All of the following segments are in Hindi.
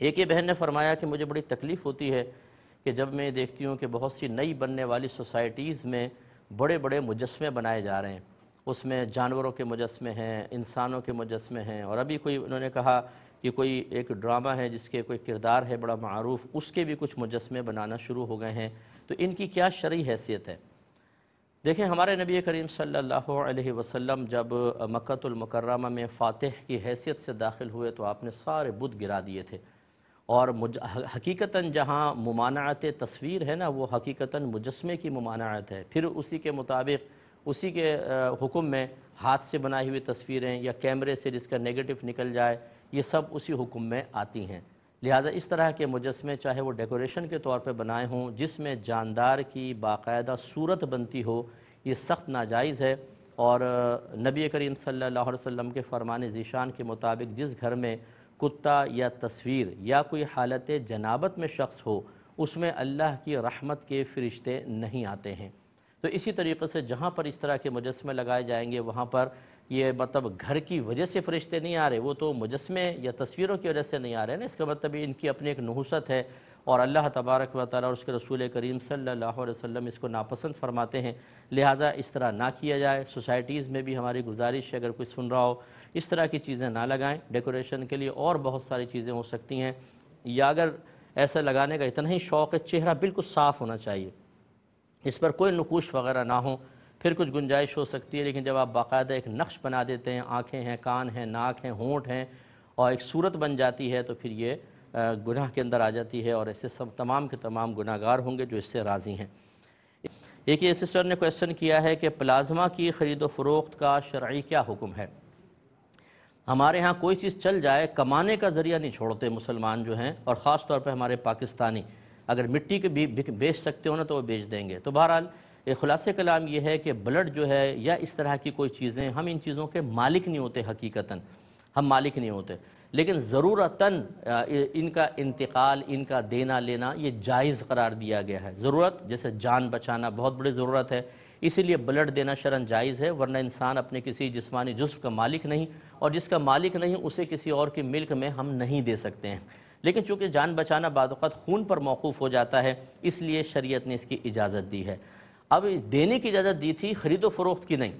एक ये बहन ने फरमाया कि मुझे बड़ी तकलीफ़ होती है कि जब मैं देखती हूँ कि बहुत सी नई बनने वाली सोसाइटीज़ में बड़े बड़े मुजस्मे बनाए जा रहे हैं उसमें जानवरों के मुजस्मे हैं इंसानों के मुजस्मे हैं और अभी कोई उन्होंने कहा कि कोई एक ड्रामा है जिसके कोई किरदार है बड़ा मरूफ़ उसके भी कुछ मुजस्मे बनाना शुरू हो गए हैं तो इनकी क्या शर्य हैसियत है देखें हमारे नबी करीम सल्लल्लाहु अलैहि वसल्लम जब मक्तुलमकरमा में फ़ातह की हैसियत से दाखिल हुए तो आपने सारे बुध गिरा दिए थे और मुज हकीकता जहाँ ममानात तस्वीर है ना वो हकीकता मुजस्मे की ममानात है फिर उसी के मुताबिक उसी के हुक्म में हाथ से बनाई हुई तस्वीरें या कैमरे से जिसका नेगेटिव निकल जाए ये सब उसी हुक्म में आती हैं लिहाजा इस तरह के मुजस्मे चाहे वो डेकोरेशन के तौर पर बनाए हों जिसमें जानदार की बाकायदा सूरत बनती हो ये सख्त नाजायज़ है और नबी करीम सल्लल्लाहु अलैहि वसल्लम के फरमान ज़ीशान के मुताबिक जिस घर में कुत्ता या तस्वीर या कोई हालत जनाबत में शख्स हो उसमें अल्लाह की रहमत के फ़रिश्ते नहीं आते हैं तो इसी तरीके से जहाँ पर इस तरह के मुजस्मे लगाए जाएंगे वहाँ पर ये मतलब घर की वजह से फ़रिश्ते नहीं आ रहे वो तो मुजस्मे या तस्वीरों की वजह से नहीं आ रहे ना इसका मतलब इनकी अपनी एक नहूसत है और अल्लाह तबारक व ताली और उसके रसूल करीम सल्लल्लाहु अलैहि वसल्लम इसको नापसंद फरमाते हैं लिहाजा इस तरह ना किया जाए सोसाइटीज़ में भी हमारी गुजारिश है अगर कोई सुन रहा हो इस तरह की चीज़ें ना लगाएं डेकोरेशन के लिए और बहुत सारी चीज़ें हो सकती हैं या अगर ऐसा लगाने का इतना ही शौक़ है चेहरा बिल्कुल साफ़ होना चाहिए इस पर कोई नकूश वगैरह ना हो फिर कुछ गुंजाइश हो सकती है लेकिन जब आप बाकायदा एक नक्श बना देते हैं आँखें हैं कान हैं नाक हैं होंठ हैं और एक सूरत बन जाती है तो फिर ये गुनाह के अंदर आ जाती है और ऐसे सब तमाम के तमाम गुनागार होंगे जो इससे राज़ी हैं एक ये सिस्टर ने क्वेश्चन किया है कि प्लाज्मा की ख़रीद फरोख्त का शर्य क्या हुक्म है हमारे यहाँ कोई चीज़ चल जाए कमाने का ज़रिया नहीं छोड़ते मुसलमान जो हैं और ख़ास तौर पर हमारे पाकिस्तानी अगर मिट्टी के भी बेच सकते हो ना तो वो बेच देंगे तो बहरहाल एक ख़ुलास कलाम यह है कि ब्लड जो है या इस तरह की कोई चीज़ें हम इन चीज़ों के मालिक नहीं होते हकीकता हम मालिक नहीं होते लेकिन ज़रूरतन इनका इंतकाल इनका देना लेना ये जायज़ करार दिया गया है ज़रूरत जैसे जान बचाना बहुत बड़ी ज़रूरत है इसीलिए ब्लड देना शरण जायज़ है वरना इंसान अपने किसी जिस्मानी जुस्म का मालिक नहीं और जिसका मालिक नहीं उसे किसी और की मिल्क में हम नहीं दे सकते हैं लेकिन चूँकि जान बचाना बाद खून पर मौकूफ़ हो जाता है इसलिए शरीयत ने इसकी इजाज़त दी है अब देने की इजाज़त दी थी ख़रीदो फ़रोख्त की नहीं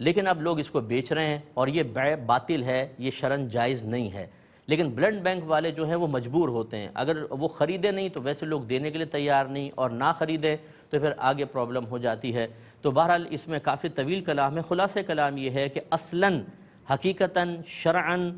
लेकिन अब लोग इसको बेच रहे हैं और ये बै बातिल है ये शरण जायज़ नहीं है लेकिन ब्लड बैंक वाले जो हैं वो मजबूर होते हैं अगर वो ख़रीदे नहीं तो वैसे लोग देने के लिए तैयार नहीं और ना ख़रीदें तो फिर आगे प्रॉब्लम हो जाती है तो बहरहाल इसमें काफ़ी तवील कलाम है ख़ुलास कलाम ये है कि असला हकीकता शरण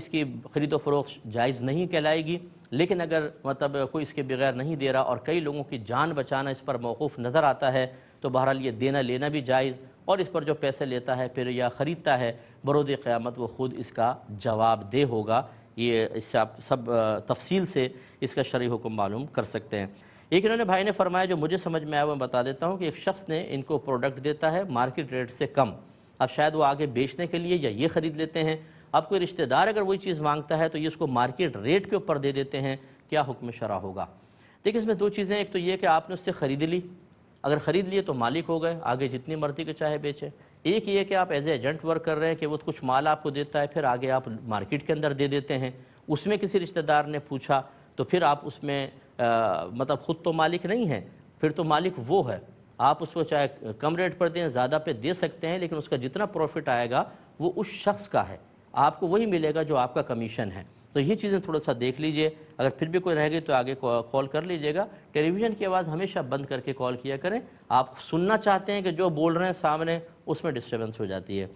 इसकी ख़रीद फरोख जायज़ नहीं कहलाएगी लेकिन अगर मतलब कोई इसके बगैर नहीं दे रहा और कई लोगों की जान बचाना इस पर मौकूफ़ नज़र आता है तो बहरहाल ये देना लेना भी जायज़ और इस पर जो पैसे लेता है फिर या ख़रीदता है बरोद क़्यामत वो ख़ुद इसका जवाब दे होगा ये इससे आप सब तफसील से इसका शरी हुक्म मालूम कर सकते हैं एक इन्होंने भाई ने फरमाया जो मुझे समझ में आया मैं बता देता हूँ कि एक शख्स ने इनको प्रोडक्ट देता है मार्केट रेट से कम अब शायद वो आगे बेचने के लिए या ये ख़रीद लेते हैं अब कोई रिश्तेदार अगर वही चीज़ मांगता है तो ये उसको मार्केट रेट के ऊपर दे देते हैं क्या हुक्म शरा होगा देखिए इसमें दो चीज़ें एक तो ये कि आपने उससे ख़रीद ली अगर ख़रीद लिए तो मालिक हो गए आगे जितनी मर्जी के चाहे बेचे एक ये कि आप एज एजेंट वर्क कर रहे हैं कि वो कुछ माल आपको देता है फिर आगे आप मार्केट के अंदर दे देते हैं उसमें किसी रिश्तेदार ने पूछा तो फिर आप उसमें आ, मतलब ख़ुद तो मालिक नहीं है फिर तो मालिक वो है आप उसको चाहे कम रेट पर दें ज़्यादा पे दे सकते हैं लेकिन उसका जितना प्रॉफिट आएगा वो उस शख्स का है आपको वही मिलेगा जो आपका कमीशन है तो ये चीज़ें थोड़ा सा देख लीजिए अगर फिर भी कोई रह गई तो आगे कॉल कर लीजिएगा टेलीविज़न की आवाज़ हमेशा बंद करके कॉल किया करें आप सुनना चाहते हैं कि जो बोल रहे हैं सामने उसमें डिस्टर्बेंस हो जाती है